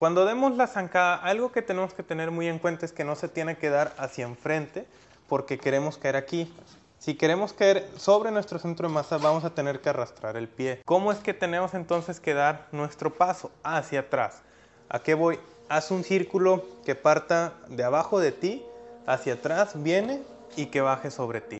Cuando demos la zancada, algo que tenemos que tener muy en cuenta es que no se tiene que dar hacia enfrente porque queremos caer aquí. Si queremos caer sobre nuestro centro de masa, vamos a tener que arrastrar el pie. ¿Cómo es que tenemos entonces que dar nuestro paso? Hacia atrás. ¿A qué voy? Haz un círculo que parta de abajo de ti, hacia atrás, viene y que baje sobre ti.